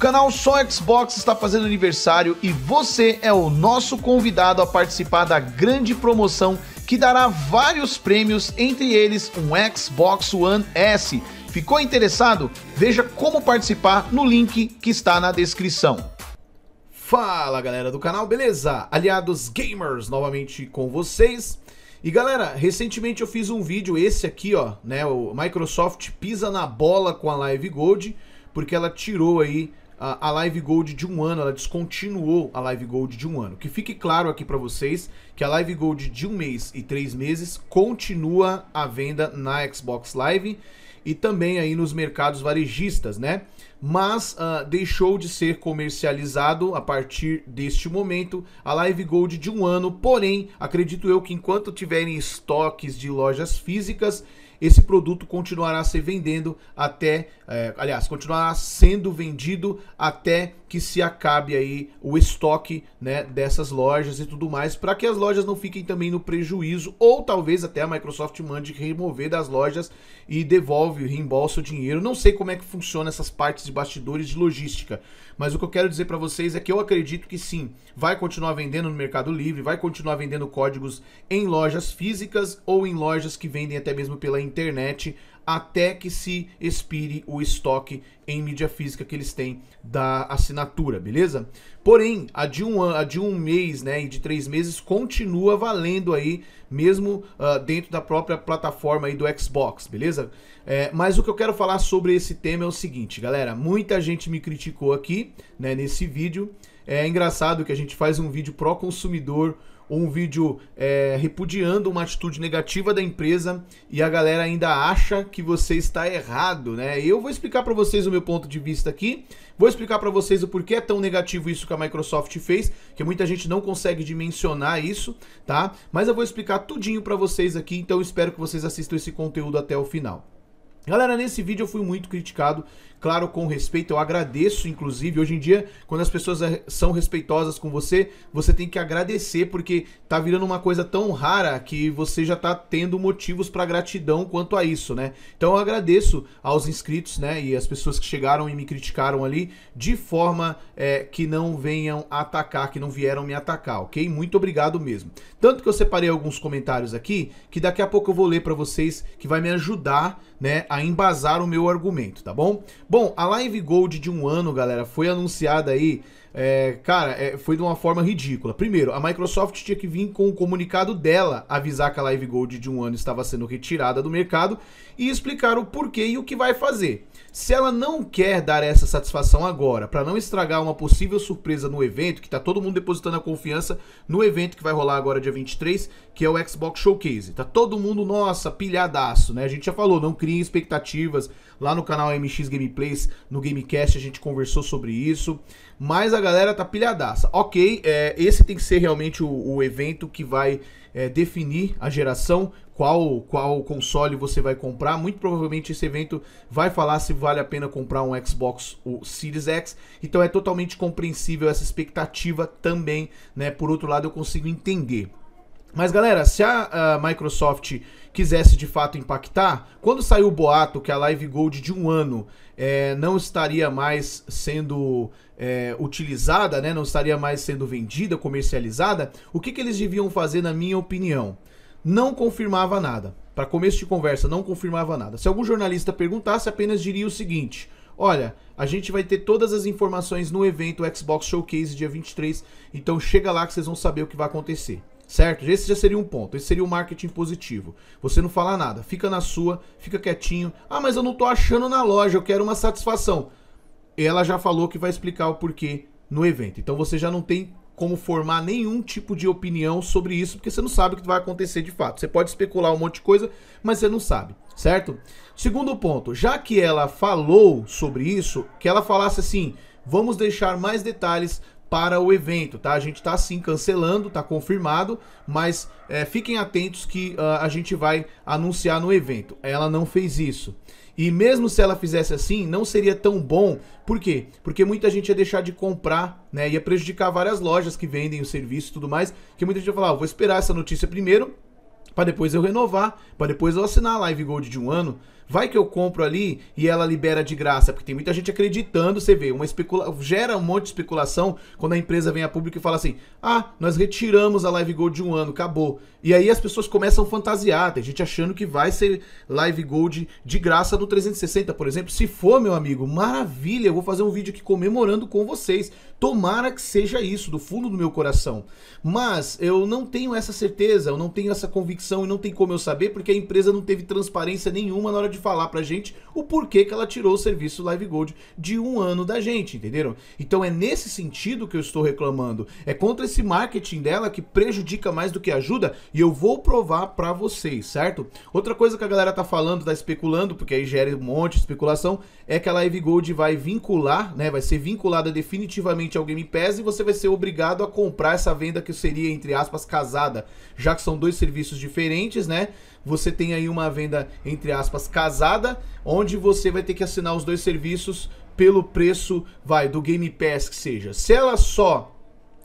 canal Só Xbox está fazendo aniversário e você é o nosso convidado a participar da grande promoção que dará vários prêmios, entre eles um Xbox One S. Ficou interessado? Veja como participar no link que está na descrição. Fala galera do canal, beleza? Aliados Gamers novamente com vocês. E galera, recentemente eu fiz um vídeo, esse aqui ó, né? O Microsoft pisa na bola com a Live Gold, porque ela tirou aí a Live Gold de um ano, ela descontinuou a Live Gold de um ano. Que fique claro aqui para vocês que a Live Gold de um mês e três meses continua à venda na Xbox Live e também aí nos mercados varejistas, né? Mas uh, deixou de ser comercializado a partir deste momento a Live Gold de um ano. Porém, acredito eu que enquanto tiverem estoques de lojas físicas, esse produto continuará a ser vendendo até, é, aliás, continuará sendo vendido até que se acabe aí o estoque né, dessas lojas e tudo mais, para que as lojas não fiquem também no prejuízo, ou talvez até a Microsoft mande remover das lojas e devolve, reembolsa o dinheiro. Não sei como é que funciona essas partes de bastidores de logística, mas o que eu quero dizer para vocês é que eu acredito que sim, vai continuar vendendo no Mercado Livre, vai continuar vendendo códigos em lojas físicas ou em lojas que vendem até mesmo pela internet até que se expire o estoque em mídia física que eles têm da assinatura, beleza? Porém, a de um, a de um mês né, e de três meses continua valendo aí, mesmo uh, dentro da própria plataforma aí do Xbox, beleza? É, mas o que eu quero falar sobre esse tema é o seguinte, galera, muita gente me criticou aqui né, nesse vídeo, é engraçado que a gente faz um vídeo pró consumidor, um vídeo é, repudiando uma atitude negativa da empresa e a galera ainda acha que você está errado, né? Eu vou explicar para vocês o meu ponto de vista aqui, vou explicar para vocês o porquê é tão negativo isso que a Microsoft fez, que muita gente não consegue dimensionar isso, tá? Mas eu vou explicar tudinho para vocês aqui, então espero que vocês assistam esse conteúdo até o final. Galera, nesse vídeo eu fui muito criticado, claro, com respeito, eu agradeço, inclusive, hoje em dia, quando as pessoas eh, são respeitosas com você, você tem que agradecer, porque tá virando uma coisa tão rara que você já tá tendo motivos para gratidão quanto a isso, né? Então eu agradeço aos inscritos, né, e as pessoas que chegaram e me criticaram ali, de forma é, que não venham atacar, que não vieram me atacar, ok? Muito obrigado mesmo. Tanto que eu separei alguns comentários aqui, que daqui a pouco eu vou ler para vocês, que vai me ajudar né, a embasar o meu argumento, tá bom? Bom, a Live Gold de um ano, galera, foi anunciada aí, é, cara, é, foi de uma forma ridícula. Primeiro, a Microsoft tinha que vir com o comunicado dela avisar que a Live Gold de um ano estava sendo retirada do mercado e explicar o porquê e o que vai fazer. Se ela não quer dar essa satisfação agora, para não estragar uma possível surpresa no evento, que tá todo mundo depositando a confiança no evento que vai rolar agora dia 23, que é o Xbox Showcase. Tá todo mundo, nossa, pilhadaço, né? A gente já falou, não criem expectativas. Lá no canal MX Gameplays, no Gamecast, a gente conversou sobre isso. Mas a galera tá pilhadaça. Ok, é, esse tem que ser realmente o, o evento que vai é, definir a geração, qual, qual console você vai comprar. Muito provavelmente esse evento vai falar se vale a pena comprar um Xbox ou Series X. Então é totalmente compreensível essa expectativa também, né? Por outro lado, eu consigo entender. Mas galera, se a, a, Microsoft quisesse de fato impactar, quando saiu o boato que a Live Gold de um ano é, não estaria mais sendo é, utilizada, né? não estaria mais sendo vendida, comercializada, o que, que eles deviam fazer, na minha opinião? Não confirmava nada. Para começo de conversa, não confirmava nada. Se algum jornalista perguntasse, apenas diria o seguinte: Olha, a gente vai ter todas as informações no evento Xbox Showcase dia 23, então chega lá que vocês vão saber o que vai acontecer certo? Esse já seria um ponto, esse seria o um marketing positivo. Você não fala nada, fica na sua, fica quietinho. Ah, mas eu não tô achando na loja, eu quero uma satisfação. Ela já falou que vai explicar o porquê no evento. Então você já não tem como formar nenhum tipo de opinião sobre isso, porque você não sabe o que vai acontecer de fato. Você pode especular um monte de coisa, mas você não sabe, certo? Segundo ponto, já que ela falou sobre isso, que ela falasse assim: vamos deixar mais detalhes para o evento, tá? A gente está sim cancelando, tá confirmado, mas é, fiquem atentos que uh, a gente vai anunciar no evento. Ela não fez isso. E mesmo se ela fizesse assim, não seria tão bom. Por quê? Porque muita gente ia deixar de comprar, né? Ia prejudicar várias lojas que vendem o serviço e tudo mais. Que muita gente ia falar, ah, vou esperar essa notícia primeiro, para depois eu renovar, para depois eu assinar a Live Gold de um ano. Vai que eu compro ali e ela libera de graça, porque tem muita gente acreditando, você vê, uma especula... gera um monte de especulação quando a empresa vem a público e fala assim: "Ah, nós retiramos a Live Gold de um ano, acabou". E aí as pessoas começam a fantasiar, tem gente achando que vai ser Live Gold de graça no 360, por exemplo. Se for, meu amigo, maravilha, eu vou fazer um vídeo aqui comemorando com vocês. Tomara que seja isso do fundo do meu coração. Mas eu não tenho essa certeza, eu não tenho essa convicção e não tem como eu saber porque a empresa não teve transparência nenhuma na hora de falar pra gente o porquê que ela tirou o serviço Live Gold de um ano da gente, entenderam? Então é nesse sentido que eu estou reclamando. É contra esse marketing dela que prejudica mais do que ajuda e eu vou provar pra vocês, certo? Outra coisa que a galera tá falando, tá especulando, porque aí gera um monte de especulação, é que a Live Gold vai vincular, né? Vai ser vinculada definitivamente ao Game Pass e você vai ser obrigado a comprar essa venda que seria, entre aspas, casada, já que são dois serviços diferentes, né? você tem aí uma venda, entre aspas, casada, onde você vai ter que assinar os dois serviços pelo preço, vai, do Game Pass que seja. Se ela só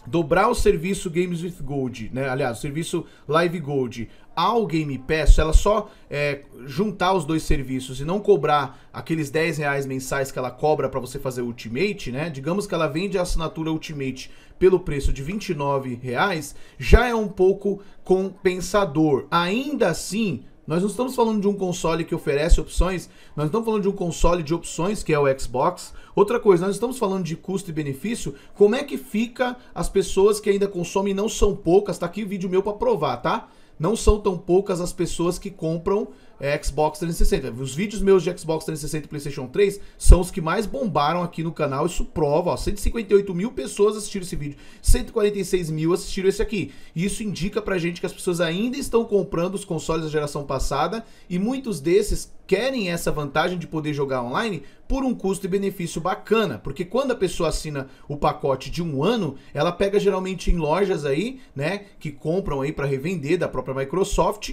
dobrar o serviço Games with Gold, né? Aliás, o serviço Live Gold ao Game Pass, ela só é, juntar os dois serviços e não cobrar aqueles 10 reais mensais que ela cobra para você fazer o Ultimate, né? Digamos que ela vende a assinatura Ultimate pelo preço de 29 reais, já é um pouco compensador. Ainda assim, nós não estamos falando de um console que oferece opções, nós estamos falando de um console de opções, que é o Xbox. Outra coisa, nós estamos falando de custo e benefício. Como é que fica as pessoas que ainda consomem, não são poucas, tá aqui o vídeo meu para provar, tá? Não são tão poucas as pessoas que compram é, Xbox 360. Os vídeos meus de Xbox 360 e PlayStation 3 são os que mais bombaram aqui no canal. Isso prova, ó, 158 mil pessoas assistiram esse vídeo, 146 mil assistiram esse aqui. E isso indica pra gente que as pessoas ainda estão comprando os consoles da geração passada e muitos desses querem essa vantagem de poder jogar online por um custo e benefício bacana, porque quando a pessoa assina o pacote de um ano, ela pega geralmente em lojas aí, né, que compram aí para revender da própria Microsoft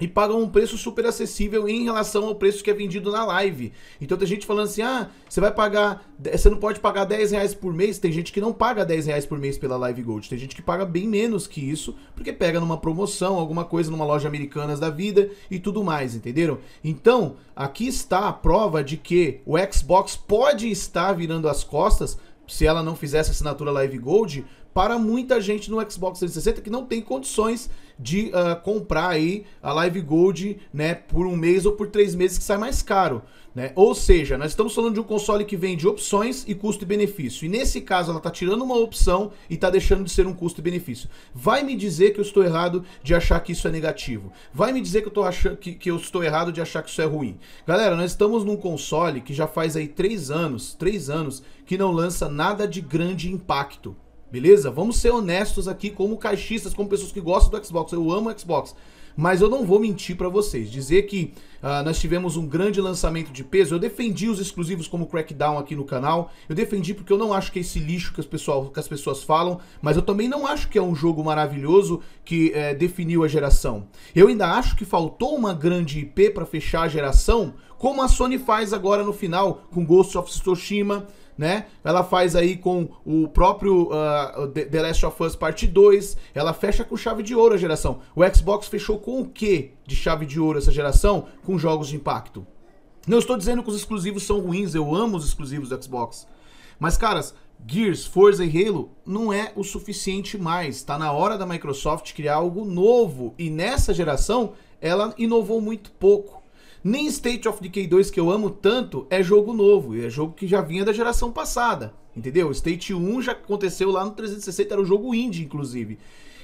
e pagam um preço super acessível em relação ao preço que é vendido na live. Então tem gente falando assim: ah, você vai pagar. Você não pode pagar 10 reais por mês. Tem gente que não paga 10 reais por mês pela Live Gold. Tem gente que paga bem menos que isso, porque pega numa promoção, alguma coisa numa loja americanas da vida e tudo mais, entenderam? Então, aqui está a prova de que o Xbox pode estar virando as costas se ela não fizesse assinatura Live Gold para muita gente no Xbox 360 que não tem condições de uh, comprar aí a Live Gold, né, por um mês ou por três meses que sai mais caro, né? Ou seja, nós estamos falando de um console que vende opções e custo e benefício. E nesse caso ela está tirando uma opção e está deixando de ser um custo e benefício. Vai me dizer que eu estou errado de achar que isso é negativo? Vai me dizer que eu, tô achando, que, que eu estou errado de achar que isso é ruim? Galera, nós estamos num console que já faz aí três anos, três anos que não lança nada de grande impacto. Beleza? Vamos ser honestos aqui como caixistas, como pessoas que gostam do Xbox. Eu amo o Xbox. Mas eu não vou mentir para vocês. Dizer que uh, nós tivemos um grande lançamento de peso. Eu defendi os exclusivos como Crackdown aqui no canal. Eu defendi porque eu não acho que é esse lixo que, as pessoal, que as pessoas falam. Mas eu também não acho que é um jogo maravilhoso que é, definiu a geração. Eu ainda acho que faltou uma grande IP para fechar a geração. Como a Sony faz agora no final com Ghost of Tsushima né? Ela faz aí com o próprio uh, The Last of Us Parte 2. Ela fecha com chave de ouro a geração. O Xbox fechou com o que de chave de ouro essa geração? Com jogos de impacto. Não estou dizendo que os exclusivos são ruins, eu amo os exclusivos do Xbox. Mas, caras, Gears, Forza e Halo não é o suficiente mais. Está na hora da Microsoft criar algo novo. E nessa geração, ela inovou muito pouco. Nem State of Decay 2, que eu amo tanto, é jogo novo. É jogo que já vinha da geração passada. Entendeu? State 1 já aconteceu lá no 360, era um jogo indie, inclusive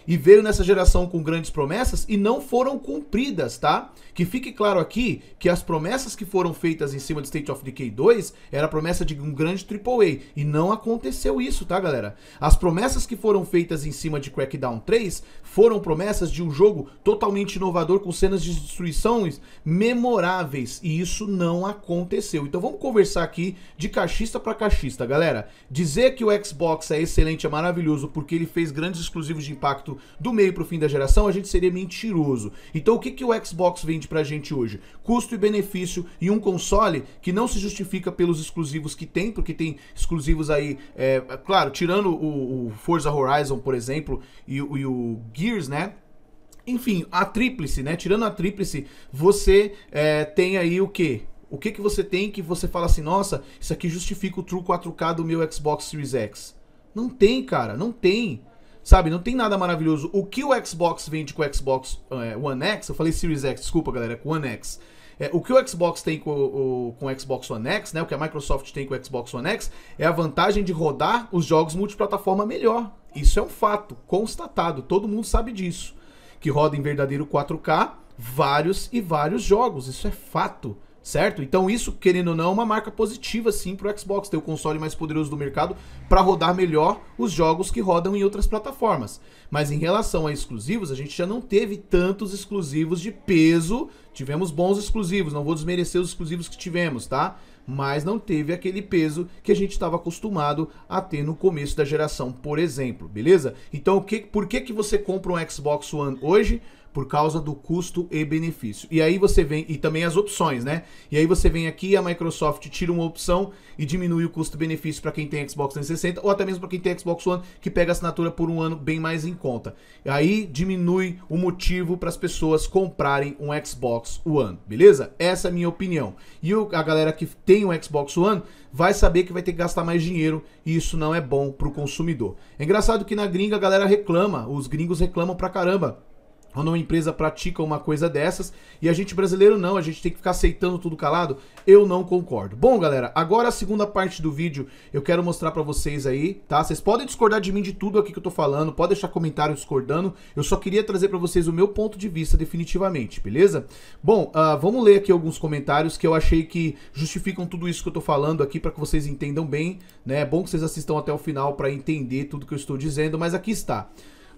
e veio nessa geração com grandes promessas e não foram cumpridas, tá? Que fique claro aqui que as promessas que foram feitas em cima de State of Decay 2 era a promessa de um grande AAA e não aconteceu isso, tá, galera? As promessas que foram feitas em cima de Crackdown 3 foram promessas de um jogo totalmente inovador com cenas de destruições memoráveis e isso não aconteceu. Então vamos conversar aqui de cachista para cachista, galera. Dizer que o Xbox é excelente, é maravilhoso porque ele fez grandes exclusivos de impacto do meio para o fim da geração, a gente seria mentiroso. Então o que, que o Xbox vende para a gente hoje? Custo e benefício e um console que não se justifica pelos exclusivos que tem, porque tem exclusivos aí, é, claro, tirando o, o, Forza Horizon, por exemplo, e, e o Gears, né? Enfim, a tríplice, né? Tirando a tríplice, você é, tem aí o quê? O que, que você tem que você fala assim, nossa, isso aqui justifica o True 4K do meu Xbox Series X? Não tem, cara, não tem. Sabe, não tem nada maravilhoso. O que o Xbox vende com o Xbox é, One X, eu falei Series X, desculpa galera, é com One X. É, o que o Xbox tem com o, com o Xbox One X, né? O que a Microsoft tem com o Xbox One X é a vantagem de rodar os jogos multiplataforma melhor. Isso é um fato, constatado, todo mundo sabe disso. Que roda em verdadeiro 4K vários e vários jogos, isso é fato certo? Então isso, querendo ou não, é uma marca positiva sim para o Xbox ter o console mais poderoso do mercado para rodar melhor os jogos que rodam em outras plataformas. Mas em relação a exclusivos, a gente já não teve tantos exclusivos de peso. Tivemos bons exclusivos, não vou desmerecer os exclusivos que tivemos, tá? Mas não teve aquele peso que a gente estava acostumado a ter no começo da geração, por exemplo, beleza? Então, o que, por que, que você compra um Xbox One hoje? por causa do custo e benefício. E aí você vem, e também as opções, né? E aí você vem aqui, a Microsoft tira uma opção e diminui o custo-benefício para quem tem Xbox 360 ou até mesmo para quem tem Xbox One, que pega a assinatura por um ano bem mais em conta. E aí diminui o motivo para as pessoas comprarem um Xbox One, beleza? Essa é a minha opinião. E o, a galera que tem um Xbox One vai saber que vai ter que gastar mais dinheiro e isso não é bom para o consumidor. É engraçado que na gringa a galera reclama, os gringos reclamam pra caramba quando uma empresa pratica uma coisa dessas e a gente brasileiro não, a gente tem que ficar aceitando tudo calado, eu não concordo. Bom, galera, agora a segunda parte do vídeo eu quero mostrar para vocês aí, tá? Vocês podem discordar de mim de tudo aqui que eu tô falando, pode deixar comentário discordando, eu só queria trazer para vocês o meu ponto de vista definitivamente, beleza? Bom, uh, vamos ler aqui alguns comentários que eu achei que justificam tudo isso que eu tô falando aqui para que vocês entendam bem, né? É bom que vocês assistam até o final para entender tudo que eu estou dizendo, mas aqui está.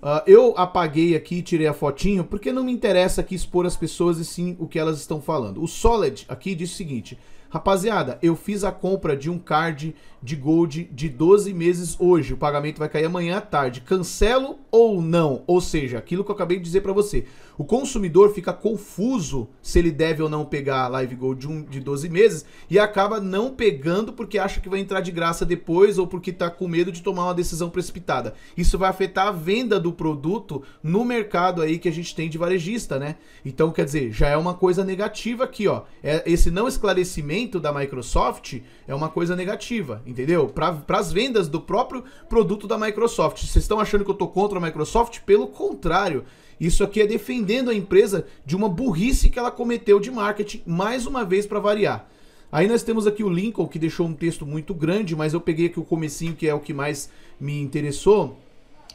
Uh, eu apaguei aqui, tirei a fotinho, porque não me interessa aqui expor as pessoas e sim o que elas estão falando. O Solid aqui diz o seguinte: Rapaziada, eu fiz a compra de um card de Gold de 12 meses hoje. O pagamento vai cair amanhã à tarde. Cancelo ou não? Ou seja, aquilo que eu acabei de dizer para você. O consumidor fica confuso se ele deve ou não pegar a Live Gold de, um, de 12 meses e acaba não pegando porque acha que vai entrar de graça depois ou porque está com medo de tomar uma decisão precipitada. Isso vai afetar a venda do produto no mercado aí que a gente tem de varejista, né? Então, quer dizer, já é uma coisa negativa aqui, ó. É, esse não esclarecimento da Microsoft é uma coisa negativa, entendeu? Para as vendas do próprio produto da Microsoft. Vocês estão achando que eu tô contra a Microsoft? Pelo contrário. Isso aqui é defendendo a empresa de uma burrice que ela cometeu de marketing, mais uma vez para variar. Aí nós temos aqui o Lincoln, que deixou um texto muito grande, mas eu peguei aqui o comecinho, que é o que mais me interessou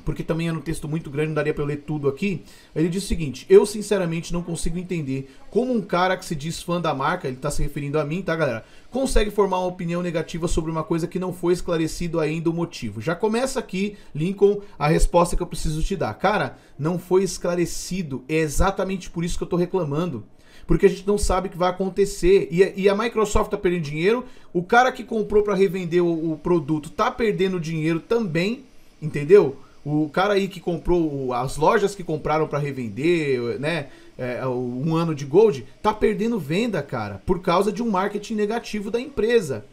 porque também era é um texto muito grande, não daria para eu ler tudo aqui. Ele diz o seguinte: Eu sinceramente não consigo entender como um cara que se diz fã da marca, ele está se referindo a mim, tá, galera? Consegue formar uma opinião negativa sobre uma coisa que não foi esclarecido ainda o motivo. Já começa aqui, Lincoln, a resposta que eu preciso te dar. Cara, não foi esclarecido. É exatamente por isso que eu estou reclamando porque a gente não sabe o que vai acontecer. E, e a Microsoft está perdendo dinheiro, o cara que comprou para revender o, o, produto tá perdendo dinheiro também, entendeu? O cara aí que comprou, as lojas que compraram para revender, né? É, um ano de gold, tá perdendo venda, cara, por causa de um marketing negativo da empresa.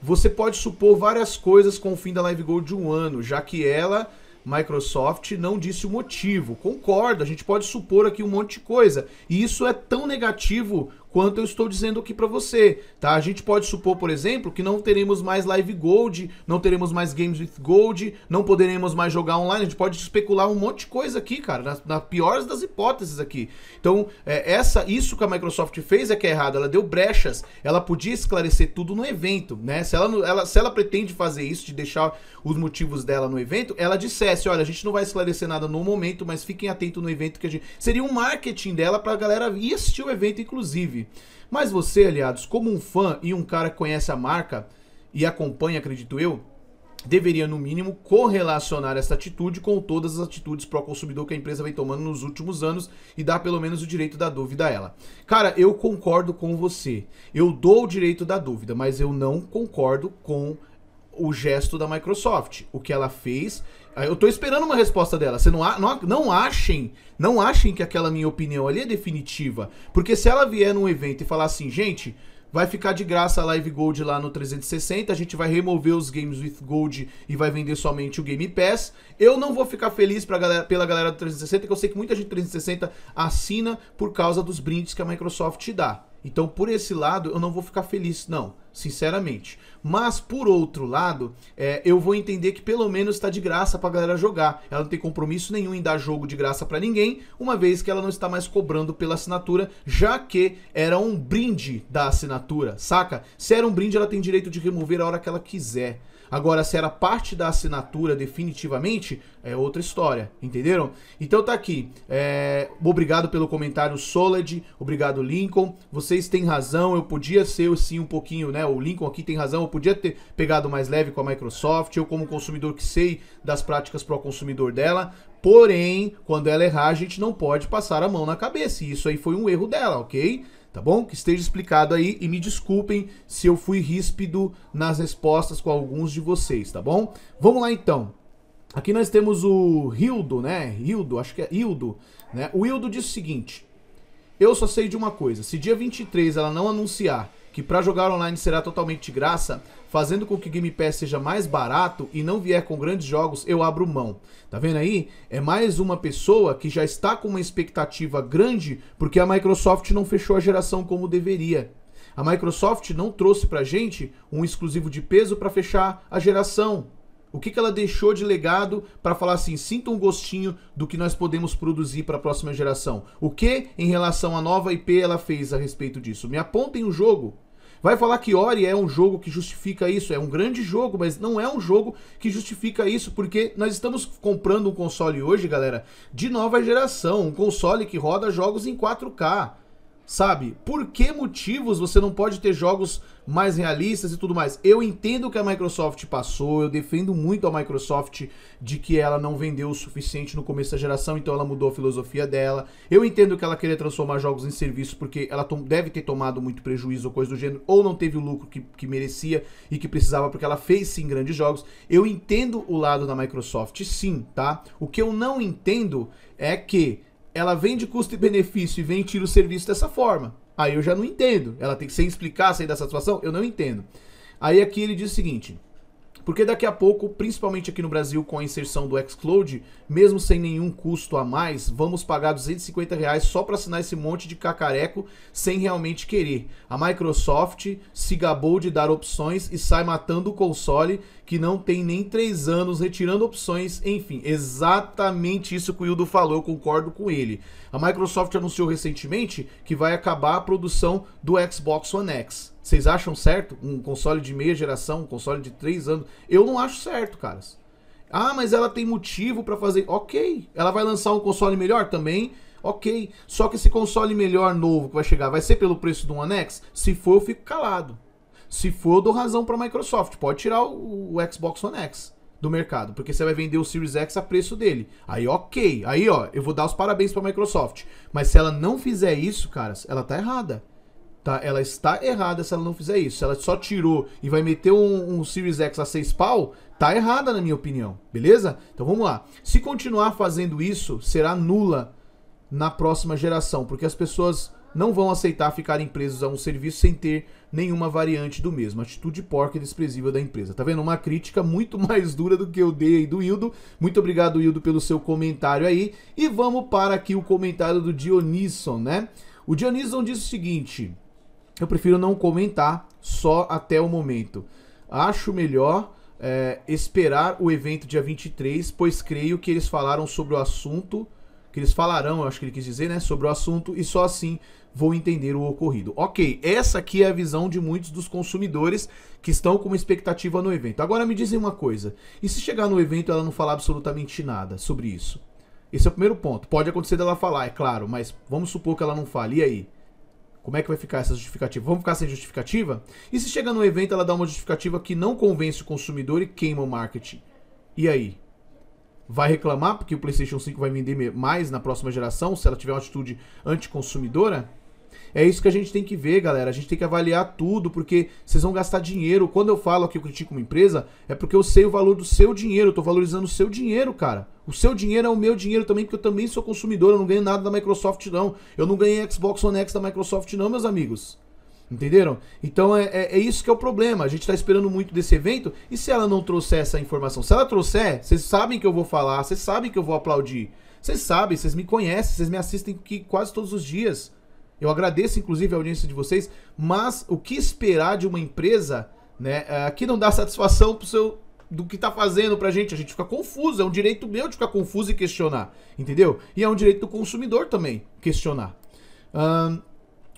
Você pode supor várias coisas com o fim da Live Gold de um ano, já que ela, Microsoft, não disse o motivo. Concordo, a gente pode supor aqui um monte de coisa. E isso é tão negativo quanto eu estou dizendo aqui para você, tá? A gente pode supor, por exemplo, que não teremos mais Live Gold, não teremos mais Games with Gold, não poderemos mais jogar online, a gente pode especular um monte de coisa aqui, cara, na, na pior das hipóteses aqui. Então, é, essa, isso que a Microsoft fez é que é errado, ela deu brechas, ela podia esclarecer tudo no evento, né? Se ela, ela, se ela pretende fazer isso, de deixar os motivos dela no evento, ela dissesse, olha, a gente não vai esclarecer nada no momento, mas fiquem atentos no evento que a gente... Seria um marketing dela pra galera ir assistir o evento, inclusive. Mas você, aliados, como um fã e um cara que conhece a marca e acompanha, acredito eu, deveria, no mínimo, correlacionar essa atitude com todas as atitudes pró-consumidor que a empresa vem tomando nos últimos anos e dar pelo menos o direito da dúvida a ela. Cara, eu concordo com você. Eu dou o direito da dúvida, mas eu não concordo com o gesto da Microsoft, o que ela fez ah, eu tô esperando uma resposta dela. Você não, não, não achem, não achem que aquela minha opinião ali é definitiva. Porque se ela vier num evento e falar assim, gente, vai ficar de graça a Live Gold lá no 360, a gente vai remover os games with Gold e vai vender somente o Game Pass. Eu não vou ficar feliz galera, pela galera do 360, que eu sei que muita gente do 360 assina por causa dos brindes que a Microsoft dá. Então, por esse lado, eu não vou ficar feliz, não, sinceramente. Mas, por outro lado, é, eu vou entender que pelo menos está de graça para a galera jogar. Ela não tem compromisso nenhum em dar jogo de graça para ninguém, uma vez que ela não está mais cobrando pela assinatura, já que era um brinde da assinatura, saca? Se era um brinde, ela tem direito de remover a hora que ela quiser. Agora, se era parte da assinatura definitivamente, é outra história, entenderam? Então tá aqui. É... Obrigado pelo comentário, Soled. Obrigado, Lincoln. Vocês têm razão, eu podia ser sim um pouquinho, né? O Lincoln aqui tem razão, eu podia ter pegado mais leve com a Microsoft. Eu, como consumidor que sei das práticas para o consumidor dela, Porém, quando ela errar, a gente não pode passar a mão na cabeça. E isso aí foi um erro dela, ok? tá bom? Que esteja explicado aí e me desculpem se eu fui ríspido nas respostas com alguns de vocês, tá bom? Vamos lá então. Aqui nós temos o Hildo, né? Hildo, acho que é Hildo, né? O Hildo diz o seguinte: Eu só sei de uma coisa, se dia 23 ela não anunciar que para jogar online será totalmente de graça, fazendo com que o Game Pass seja mais barato e não vier com grandes jogos, eu abro mão. Tá vendo aí? É mais uma pessoa que já está com uma expectativa grande porque a Microsoft não fechou a geração como deveria. A Microsoft não trouxe pra gente um exclusivo de peso para fechar a geração. O que, que ela deixou de legado para falar assim, sinta um gostinho do que nós podemos produzir para a próxima geração? O que, em relação à nova IP, ela fez a respeito disso? Me apontem o jogo Vai falar que Ori é um jogo que justifica isso, é um grande jogo, mas não é um jogo que justifica isso, porque nós estamos comprando um console hoje, galera, de nova geração, um console que roda jogos em 4K sabe? Por que motivos você não pode ter jogos mais realistas e tudo mais? Eu entendo que a Microsoft passou, eu defendo muito a Microsoft de que ela não vendeu o suficiente no começo da geração, então ela mudou a filosofia dela. Eu entendo que ela queria transformar jogos em serviço porque ela deve ter tomado muito prejuízo ou coisa do gênero, ou não teve o lucro que, que merecia e que precisava porque ela fez sim grandes jogos. Eu entendo o lado da Microsoft, sim, tá? O que eu não entendo é que ela vem de custo e benefício e vem e tira o serviço dessa forma. Aí eu já não entendo. Ela tem que sem explicar, sair dessa situação. eu não entendo. Aí aqui ele diz o seguinte: porque daqui a pouco, principalmente aqui no Brasil, com a inserção do Xcloud, mesmo sem nenhum custo a mais, vamos pagar 250 reais só para assinar esse monte de cacareco sem realmente querer. A Microsoft se gabou de dar opções e sai matando o console que não tem nem três anos, retirando opções, enfim, exatamente isso que o Hildo falou, eu concordo com ele. A Microsoft anunciou recentemente que vai acabar a produção do Xbox One X. Vocês acham certo? Um console de meia geração, um console de três anos? Eu não acho certo, caras. Ah, mas ela tem motivo para fazer. Ok. Ela vai lançar um console melhor também? Ok. Só que esse console melhor novo que vai chegar vai ser pelo preço do One X? Se for, eu fico calado. Se for, eu dou razão para a Microsoft. Pode tirar o, o, Xbox One X do mercado, porque você vai vender o Series X a preço dele. Aí, ok. Aí, ó, eu vou dar os parabéns para a Microsoft. Mas se ela não fizer isso, cara, ela tá errada. Tá? Ela está errada se ela não fizer isso. Se ela só tirou e vai meter um, um Series X a 6 pau, tá errada, na minha opinião. Beleza? Então vamos lá. Se continuar fazendo isso, será nula na próxima geração, porque as pessoas não vão aceitar ficarem presos a um serviço sem ter nenhuma variante do mesmo. Atitude porca e desprezível da empresa. Tá vendo? Uma crítica muito mais dura do que eu dei aí do Hildo. Muito obrigado, Hildo, pelo seu comentário aí. E vamos para aqui o comentário do Dioníson, né? O Dioníson diz o seguinte: eu prefiro não comentar só até o momento. Acho melhor. É, esperar o evento dia 23, pois creio que eles falaram sobre o assunto que eles falarão, acho que ele quis dizer, né, sobre o assunto e só assim vou entender o ocorrido. Ok, essa aqui é a visão de muitos dos consumidores que estão com uma expectativa no evento. Agora me dizem uma coisa: e se chegar no evento ela não falar absolutamente nada sobre isso? Esse é o primeiro ponto. Pode acontecer dela falar, é claro, mas vamos supor que ela não fale. E aí? Como é que vai ficar essa justificativa? Vamos ficar sem justificativa? E se chegar no evento ela dá uma justificativa que não convence o consumidor e queima o marketing? E aí? vai reclamar porque o PlayStation 5 vai vender mais na próxima geração se ela tiver uma atitude anticonsumidora? É isso que a gente tem que ver, galera. A gente tem que avaliar tudo, porque vocês vão gastar dinheiro. Quando eu falo que eu critico uma empresa, é porque eu sei o valor do seu dinheiro. Eu tô valorizando o seu dinheiro, cara. O seu dinheiro é o meu dinheiro também, porque eu também sou consumidor. Eu não ganho nada da Microsoft, não. Eu não ganhei Xbox One X da Microsoft, não, meus amigos. Entenderam? Então é, é, é, isso que é o problema. A gente está esperando muito desse evento. E se ela não trouxer essa informação? Se ela trouxer, vocês sabem que eu vou falar, vocês sabem que eu vou aplaudir. Vocês sabem, vocês me conhecem, vocês me assistem que quase todos os dias. Eu agradeço, inclusive, a audiência de vocês. Mas o que esperar de uma empresa, né? É, que não dá satisfação pro seu do que tá fazendo pra gente. A gente fica confuso. É um direito meu de ficar confuso e questionar. Entendeu? E é um direito do consumidor também questionar. Um,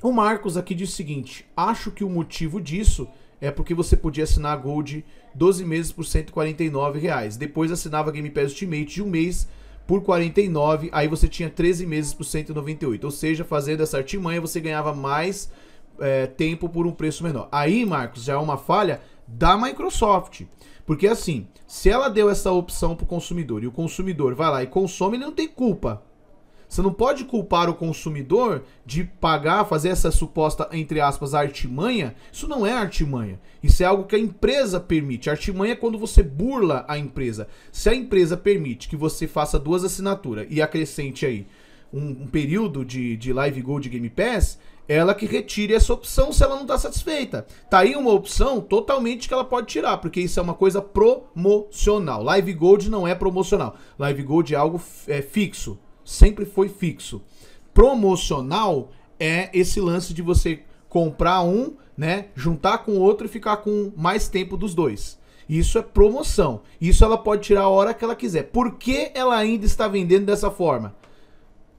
o Marcos aqui diz o seguinte: acho que o motivo disso é porque você podia assinar a Gold 12 meses por 149 reais. Depois assinava Game Pass Ultimate de um mês por 49, aí você tinha 13 meses por 198. Ou seja, fazendo essa artimanha você ganhava mais é, tempo por um preço menor. Aí, Marcos, já é uma falha da Microsoft. Porque assim, se ela deu essa opção para o consumidor e o consumidor vai lá e consome, ele não tem culpa. Você não pode culpar o consumidor de pagar, fazer essa suposta, entre aspas, artimanha. Isso não é artimanha. Isso é algo que a empresa permite. Artimanha é quando você burla a empresa. Se a empresa permite que você faça duas assinaturas e acrescente aí um, um período de, de Live Gold Game Pass, ela que retire essa opção se ela não está satisfeita. Tá aí uma opção totalmente que ela pode tirar, porque isso é uma coisa promocional. Live Gold não é promocional. Live Gold é algo é, fixo sempre foi fixo. Promocional é esse lance de você comprar um, né, juntar com outro e ficar com mais tempo dos dois. Isso é promoção. Isso ela pode tirar a hora que ela quiser. Por que ela ainda está vendendo dessa forma?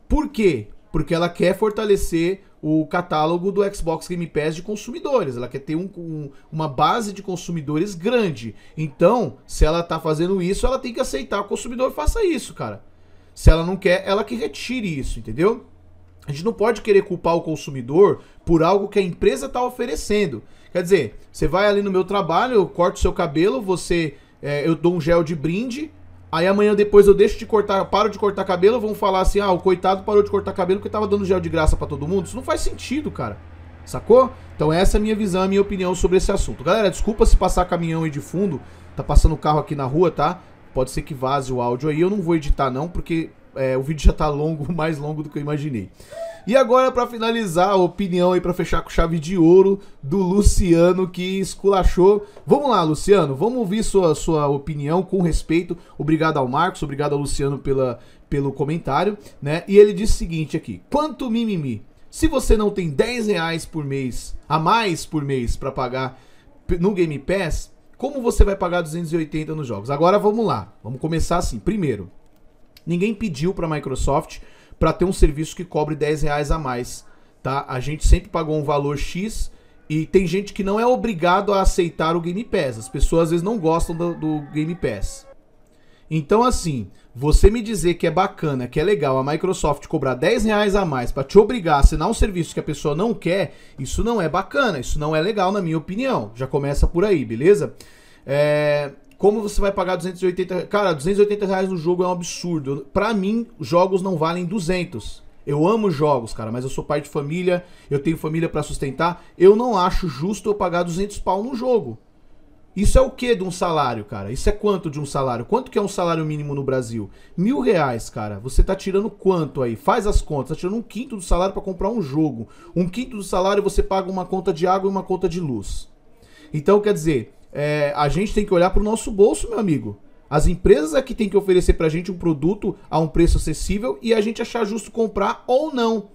Por quê? Porque ela quer fortalecer o catálogo do Xbox Game Pass de consumidores. Ela quer ter um, um, uma base de consumidores grande. Então, se ela está fazendo isso, ela tem que aceitar o consumidor faça isso, cara. Se ela não quer, ela que retire isso, entendeu? A gente não pode querer culpar o consumidor por algo que a empresa está oferecendo. Quer dizer, você vai ali no meu trabalho, eu corto seu cabelo, você, é, eu dou um gel de brinde, aí amanhã depois eu deixo de cortar, paro de cortar cabelo, vão falar assim, ah, o coitado parou de cortar cabelo porque estava dando gel de graça para todo mundo. Isso não faz sentido, cara. Sacou? Então essa é a minha visão, a minha opinião sobre esse assunto. Galera, desculpa se passar caminhão aí de fundo, tá passando carro aqui na rua, tá? Pode ser que vaze o áudio aí. Eu não vou editar, não, porque é, o vídeo já tá longo, mais longo do que eu imaginei. E agora, para finalizar, a opinião aí para fechar com chave de ouro do Luciano que esculachou. Vamos lá, Luciano, vamos ouvir sua, sua opinião com respeito. Obrigado ao Marcos, obrigado ao Luciano pela, pelo comentário, né? E ele disse o seguinte aqui: quanto mimimi. Se você não tem 10 reais por mês, a mais por mês, para pagar no Game Pass, como você vai pagar 280 nos jogos? Agora vamos lá. Vamos começar assim. Primeiro, ninguém pediu para a Microsoft para ter um serviço que cobre 10 reais a mais, tá? A gente sempre pagou um valor X e tem gente que não é obrigado a aceitar o Game Pass. As pessoas às vezes não gostam do, do Game Pass. Então, assim, você me dizer que é bacana, que é legal a Microsoft cobrar 10 reais a mais para te obrigar a assinar um serviço que a pessoa não quer, isso não é bacana, isso não é legal, na minha opinião. Já começa por aí, beleza? É, como você vai pagar 280 Cara, 280 reais no jogo é um absurdo. Para mim, jogos não valem 200. Eu amo jogos, cara, mas eu sou pai de família, eu tenho família para sustentar. Eu não acho justo eu pagar 200 pau no jogo. Isso é o que de um salário, cara? Isso é quanto de um salário? Quanto que é um salário mínimo no Brasil? Mil reais, cara. Você tá tirando quanto aí? Faz as contas. Tá tirando um quinto do salário para comprar um jogo. Um quinto do salário você paga uma conta de água e uma conta de luz. Então, quer dizer, é, a gente tem que olhar pro nosso bolso, meu amigo. As empresas aqui é têm que oferecer pra gente um produto a um preço acessível e a gente achar justo comprar ou não.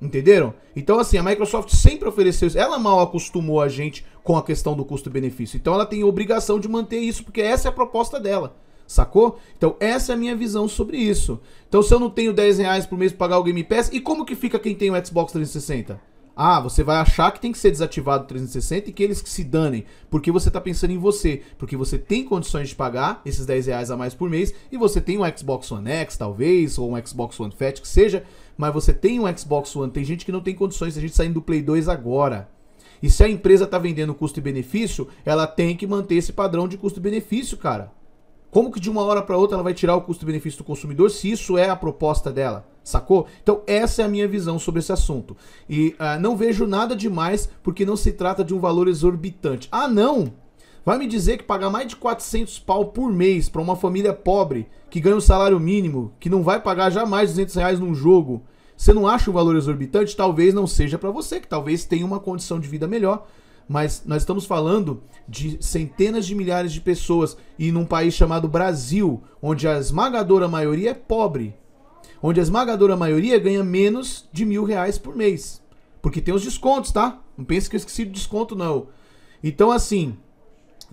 Entenderam? Então, assim, a Microsoft sempre ofereceu isso. Ela mal acostumou a gente com a questão do custo-benefício. Então, ela tem obrigação de manter isso, porque essa é a proposta dela. Sacou? Então, essa é a minha visão sobre isso. Então, se eu não tenho 10 reais por mês para pagar o Game Pass, e como que fica quem tem o Xbox 360? Ah, você vai achar que tem que ser desativado o 360 e que eles que se danem, porque você tá pensando em você, porque você tem condições de pagar esses 10 reais a mais por mês e você tem um Xbox One X, talvez, ou um Xbox One Fat, que seja, mas você tem um Xbox One, tem gente que não tem condições, tem gente saindo do Play 2 agora. E se a empresa tá vendendo custo e benefício, ela tem que manter esse padrão de custo e benefício, cara. Como que de uma hora para outra ela vai tirar o custo-benefício do consumidor se isso é a proposta dela? Sacou? Então, essa é a minha visão sobre esse assunto. E uh, não vejo nada demais porque não se trata de um valor exorbitante. Ah, não! Vai me dizer que pagar mais de 400 pau por mês para uma família pobre que ganha um salário mínimo, que não vai pagar jamais 200 reais num jogo, você não acha um valor exorbitante? Talvez não seja para você, que talvez tenha uma condição de vida melhor. Mas nós estamos falando de centenas de milhares de pessoas e num país chamado Brasil, onde a esmagadora maioria é pobre, onde a esmagadora maioria ganha menos de mil reais por mês. Porque tem os descontos, tá? Não pense que eu esqueci de desconto, não. Então, assim,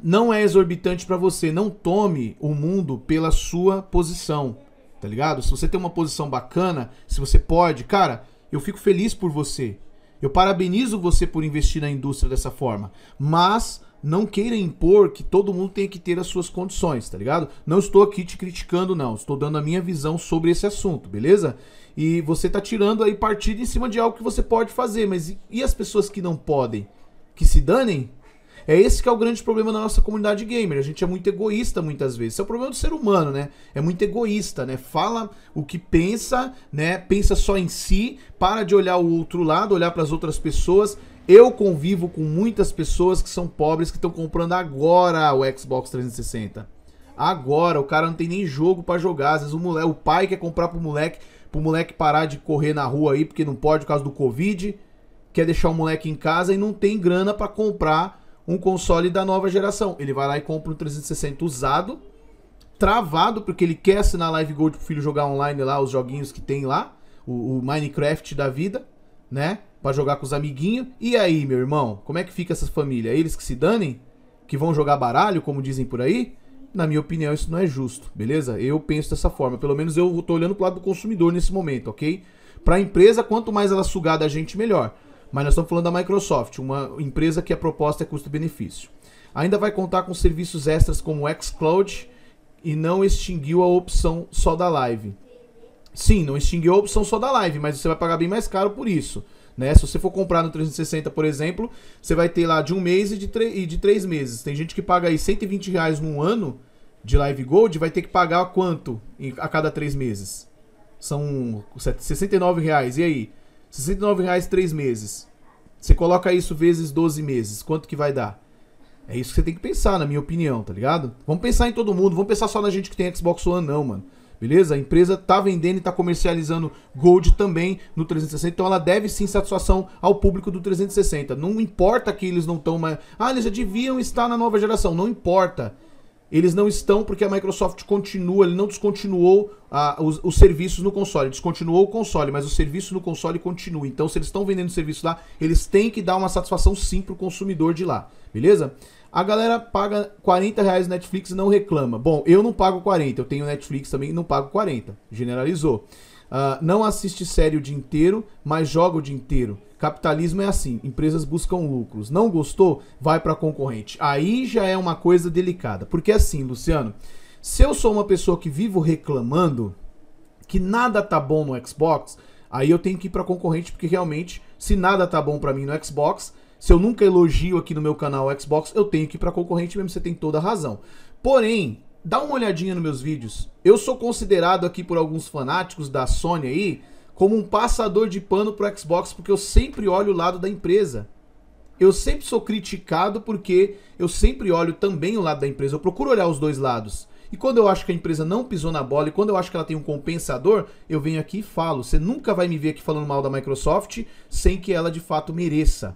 não é exorbitante para você. Não tome o mundo pela sua posição, tá ligado? Se você tem uma posição bacana, se você pode, cara, eu fico feliz por você. Eu parabenizo você por investir na indústria dessa forma, mas não queira impor que todo mundo tem que ter as suas condições, tá ligado? Não estou aqui te criticando, não. Estou dando a minha visão sobre esse assunto, beleza? E você tá tirando aí partido em cima de algo que você pode fazer, mas e, e as pessoas que não podem? Que se danem? É esse que é o grande problema da nossa comunidade gamer. A gente é muito egoísta muitas vezes. Isso é o problema do ser humano, né? É muito egoísta, né? Fala o que pensa, né? Pensa só em si, para de olhar o outro lado, olhar para as outras pessoas. Eu convivo com muitas pessoas que são pobres que estão comprando agora o Xbox 360. Agora, o cara não tem nem jogo para jogar. Às vezes o, moleque, o pai quer comprar pro moleque, pro moleque parar de correr na rua aí, porque não pode por causa do Covid. Quer deixar o moleque em casa e não tem grana para comprar um console da nova geração. Ele vai lá e compra um 360 usado, travado, porque ele quer assinar Live Gold pro filho jogar online lá, os joguinhos que tem lá, o, o Minecraft da vida, né? Pra jogar com os amiguinhos. E aí, meu irmão, como é que fica essa família? Eles que se danem? Que vão jogar baralho, como dizem por aí? Na minha opinião, isso não é justo, beleza? Eu penso dessa forma. Pelo menos eu tô olhando pro lado do consumidor nesse momento, ok? Pra empresa, quanto mais ela sugar da gente, melhor. Mas nós estamos falando da Microsoft, uma empresa que a proposta é custo-benefício. Ainda vai contar com serviços extras como o xCloud e não extinguiu a opção só da live. Sim, não extinguiu a opção só da live, mas você vai pagar bem mais caro por isso. Né? Se você for comprar no 360, por exemplo, você vai ter lá de um mês e de, e de três meses. Tem gente que paga aí 120 reais num ano de Live Gold, vai ter que pagar quanto a cada três meses? São 69 reais. E aí? 69 reais três meses. Você coloca isso vezes 12 meses, quanto que vai dar? É isso que você tem que pensar, na minha opinião, tá ligado? Vamos pensar em todo mundo, vamos pensar só na gente que tem Xbox One, não, mano. Beleza? A empresa tá vendendo e tá comercializando Gold também no 360, então ela deve sim satisfação ao público do 360. Não importa que eles não estão mais. Ah, eles já deviam estar na nova geração, não importa. Eles não estão porque a Microsoft continua, ele não descontinuou a, ah, os, os, serviços no console. Descontinuou o console, mas o serviço no console continua. Então, se eles estão vendendo serviço lá, eles têm que dar uma satisfação sim pro consumidor de lá, beleza? A galera paga 40 reais Netflix e não reclama. Bom, eu não pago 40, eu tenho Netflix também e não pago 40. Generalizou. Uh, não assiste série o dia inteiro, mas joga o dia inteiro. Capitalismo é assim, empresas buscam lucros. Não gostou? Vai para concorrente. Aí já é uma coisa delicada. Porque assim, Luciano, se eu sou uma pessoa que vivo reclamando que nada tá bom no Xbox, aí eu tenho que ir para concorrente porque realmente se nada tá bom para mim no Xbox, se eu nunca elogio aqui no meu canal Xbox, eu tenho que ir para concorrente mesmo, você tem toda a razão. Porém, dá uma olhadinha nos meus vídeos. Eu sou considerado aqui por alguns fanáticos da Sony aí como um passador de pano pro Xbox, porque eu sempre olho o lado da empresa. Eu sempre sou criticado porque eu sempre olho também o lado da empresa. Eu procuro olhar os dois lados. E quando eu acho que a empresa não pisou na bola e quando eu acho que ela tem um compensador, eu venho aqui e falo. Você nunca vai me ver aqui falando mal da Microsoft sem que ela de fato mereça.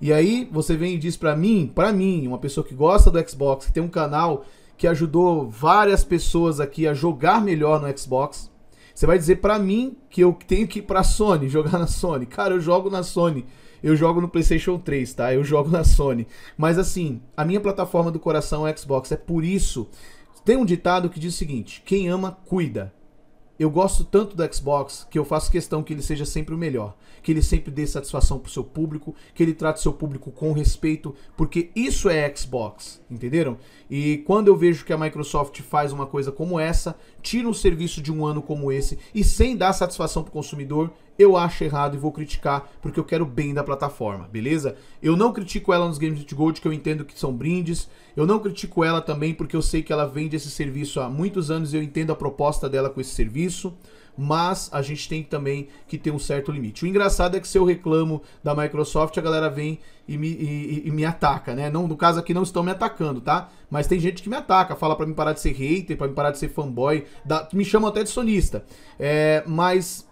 E aí você vem e diz para mim, para mim, uma pessoa que gosta do Xbox, que tem um canal que ajudou várias pessoas aqui a jogar melhor no Xbox, você vai dizer para mim que eu tenho que ir pra Sony, jogar na Sony. Cara, eu jogo na Sony. Eu jogo no PlayStation 3, tá? Eu jogo na Sony. Mas assim, a minha plataforma do coração é Xbox. É por isso. Tem um ditado que diz o seguinte: quem ama, cuida. Eu gosto tanto do Xbox que eu faço questão que ele seja sempre o melhor, que ele sempre dê satisfação pro seu público, que ele trate seu público com respeito, porque isso é Xbox, entenderam? E quando eu vejo que a Microsoft faz uma coisa como essa, tira um serviço de um ano como esse e sem dar satisfação pro consumidor, eu acho errado e vou criticar porque eu quero bem da plataforma, beleza? Eu não critico ela nos games de Gold, que eu entendo que são brindes. Eu não critico ela também porque eu sei que ela vende esse serviço há muitos anos e eu entendo a proposta dela com esse serviço. Mas a gente tem também que ter um certo limite. O engraçado é que se eu reclamo da Microsoft, a galera vem e me, e, e me ataca, né? Não, no caso aqui não estão me atacando, tá? Mas tem gente que me ataca, fala para mim parar de ser hater, para me parar de ser fanboy, dá, me chamam até de sonista. É, mas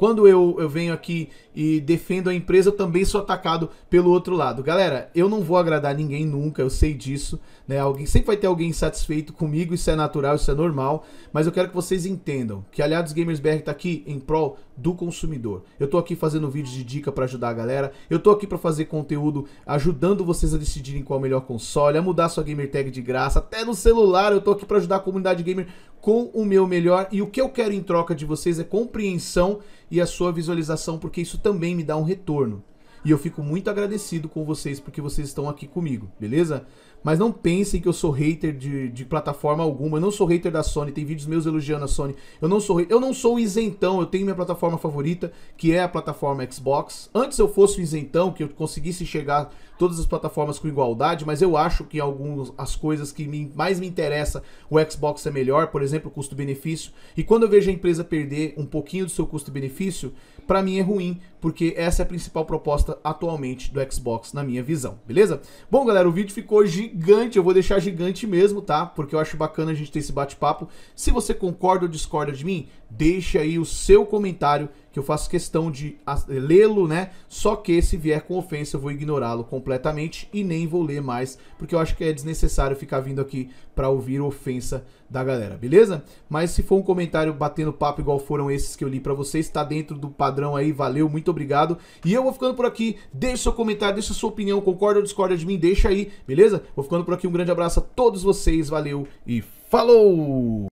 quando eu, eu venho aqui e defendo a empresa, eu também sou atacado pelo outro lado. Galera, eu não vou agradar ninguém nunca, eu sei disso, né? Alguém sempre vai ter alguém insatisfeito comigo, isso é natural, isso é normal, mas eu quero que vocês entendam que Aliados Gamersberg tá aqui em prol do consumidor. Eu tô aqui fazendo vídeos de dica para ajudar a galera, eu tô aqui para fazer conteúdo ajudando vocês a decidirem qual é o melhor console, a mudar sua gamer tag de graça, até no celular, eu tô aqui para ajudar a comunidade gamer com o meu melhor e o que eu quero em troca de vocês é compreensão e a sua visualização, porque isso também me dá um retorno. E eu fico muito agradecido com vocês porque vocês estão aqui comigo, beleza? Mas não pensem que eu sou hater de, de plataforma alguma. Eu não sou hater da Sony. Tem vídeos meus elogiando a Sony. Eu não sou eu não sou isentão. Eu tenho minha plataforma favorita, que é a plataforma Xbox. Antes eu fosse isentão, que eu conseguisse chegar todas as plataformas com igualdade, mas eu acho que algumas as coisas que me, mais me interessa, o Xbox é melhor, por exemplo, custo-benefício. E quando eu vejo a empresa perder um pouquinho do seu custo-benefício, para mim é ruim, porque essa é a principal proposta atualmente do Xbox, na minha visão, beleza? Bom, galera, o vídeo ficou gigante, eu vou deixar gigante mesmo, tá? Porque eu acho bacana a gente ter esse bate-papo. Se você concorda ou discorda de mim, deixe aí o seu comentário que eu faço questão de lê-lo, né? Só que se vier com ofensa eu vou ignorá-lo completamente e nem vou ler mais, porque eu acho que é desnecessário ficar vindo aqui para ouvir ofensa da galera, beleza? Mas se for um comentário batendo papo igual foram esses que eu li para vocês, tá dentro do padrão aí, valeu, muito obrigado. E eu vou ficando por aqui, deixa seu comentário, deixa sua opinião, concorda ou discorda de mim, deixa aí, beleza? Vou ficando por aqui, um grande abraço a todos vocês, valeu e falou!